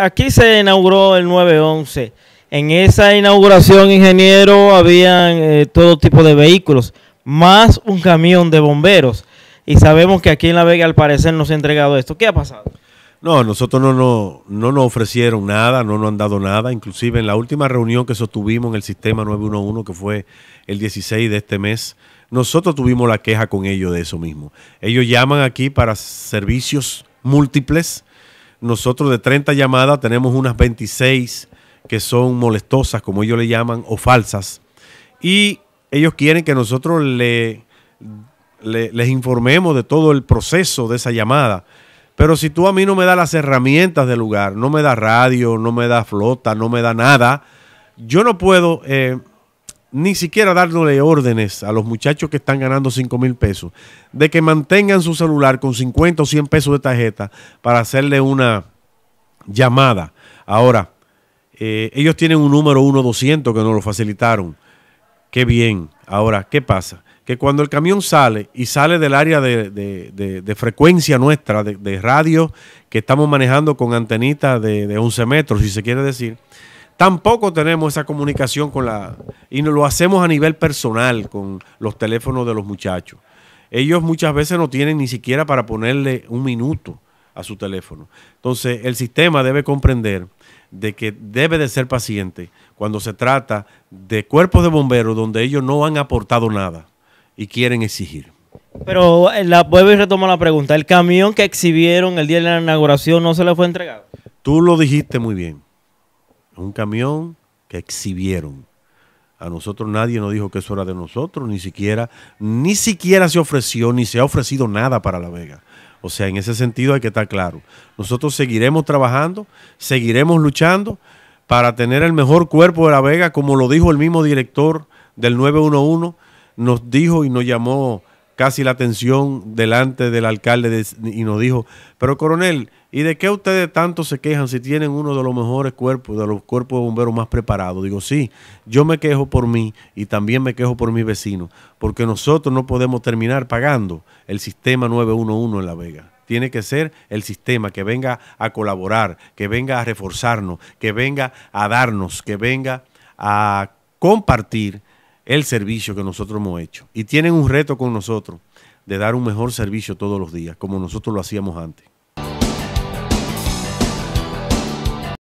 Aquí se inauguró el 911. En esa inauguración, ingeniero, habían eh, todo tipo de vehículos, más un camión de bomberos. Y sabemos que aquí en La Vega, al parecer, nos ha entregado esto. ¿Qué ha pasado? No, nosotros no, no, no nos ofrecieron nada, no nos han dado nada. Inclusive en la última reunión que sostuvimos en el sistema 911, que fue el 16 de este mes, nosotros tuvimos la queja con ellos de eso mismo. Ellos llaman aquí para servicios múltiples nosotros de 30 llamadas tenemos unas 26 que son molestosas, como ellos le llaman, o falsas. Y ellos quieren que nosotros le, les informemos de todo el proceso de esa llamada. Pero si tú a mí no me das las herramientas del lugar, no me da radio, no me da flota, no me da nada, yo no puedo eh, ni siquiera dándole órdenes a los muchachos que están ganando 5 mil pesos de que mantengan su celular con 50 o 100 pesos de tarjeta para hacerle una llamada. Ahora, eh, ellos tienen un número 1-200 que nos lo facilitaron. Qué bien. Ahora, ¿qué pasa? Que cuando el camión sale y sale del área de, de, de, frecuencia nuestra, de, radio que estamos manejando con antenitas de, de 11 metros, si se quiere decir, Tampoco tenemos esa comunicación con la... Y lo hacemos a nivel personal con los teléfonos de los muchachos. Ellos muchas veces no tienen ni siquiera para ponerle un minuto a su teléfono. Entonces, el sistema debe comprender de que debe de ser paciente cuando se trata de cuerpos de bomberos donde ellos no han aportado nada y quieren exigir. Pero eh, la, vuelvo y retomo la pregunta. ¿El camión que exhibieron el día de la inauguración no se le fue entregado? Tú lo dijiste muy bien un camión que exhibieron. A nosotros nadie nos dijo que eso era de nosotros, ni siquiera, ni siquiera se ofreció, ni se ha ofrecido nada para La Vega. O sea, en ese sentido hay que estar claro. Nosotros seguiremos trabajando, seguiremos luchando para tener el mejor cuerpo de La Vega, como lo dijo el mismo director del 911, nos dijo y nos llamó casi la atención delante del alcalde y nos dijo, pero coronel, ¿y de qué ustedes tanto se quejan si tienen uno de los mejores cuerpos, de los cuerpos de bomberos más preparados? Digo, sí, yo me quejo por mí y también me quejo por mis vecinos, porque nosotros no podemos terminar pagando el sistema 911 en La Vega. Tiene que ser el sistema que venga a colaborar, que venga a reforzarnos, que venga a darnos, que venga a compartir el servicio que nosotros hemos hecho. Y tienen un reto con nosotros de dar un mejor servicio todos los días, como nosotros lo hacíamos antes.